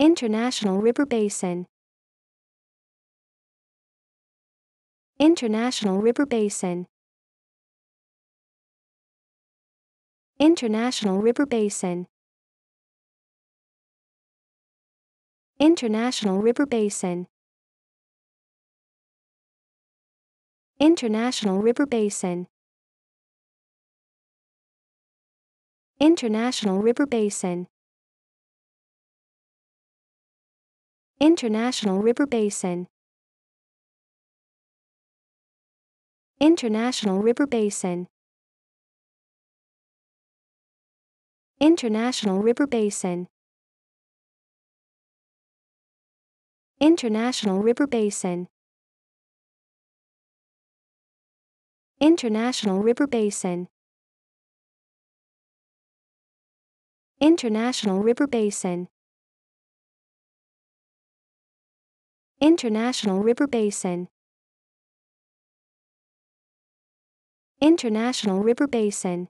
International River Basin International River Basin International River Basin International River Basin International River Basin International River Basin International River Basin International River Basin International River Basin International River Basin International River Basin International River Basin International River Basin International River Basin